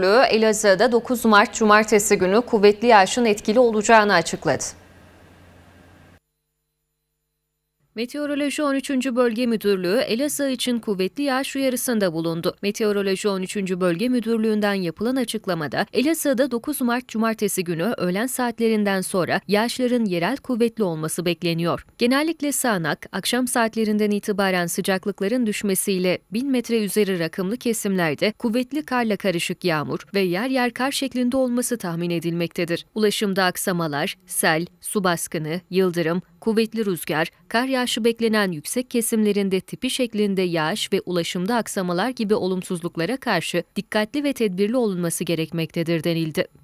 Müdürlüğü Elazığ'da 9 Mart Cumartesi günü kuvvetli yağışın etkili olacağını açıkladı. Meteoroloji 13. Bölge Müdürlüğü Elazığ için kuvvetli yağış uyarısında bulundu. Meteoroloji 13. Bölge Müdürlüğü'nden yapılan açıklamada Elazığ'da 9 Mart Cumartesi günü öğlen saatlerinden sonra yağışların yerel kuvvetli olması bekleniyor. Genellikle sağanak, akşam saatlerinden itibaren sıcaklıkların düşmesiyle 1000 metre üzeri rakımlı kesimlerde kuvvetli karla karışık yağmur ve yer yer kar şeklinde olması tahmin edilmektedir. Ulaşımda aksamalar, sel, su baskını, yıldırım, Kuvvetli rüzgar, kar yağışı beklenen yüksek kesimlerinde tipi şeklinde yağış ve ulaşımda aksamalar gibi olumsuzluklara karşı dikkatli ve tedbirli olunması gerekmektedir denildi.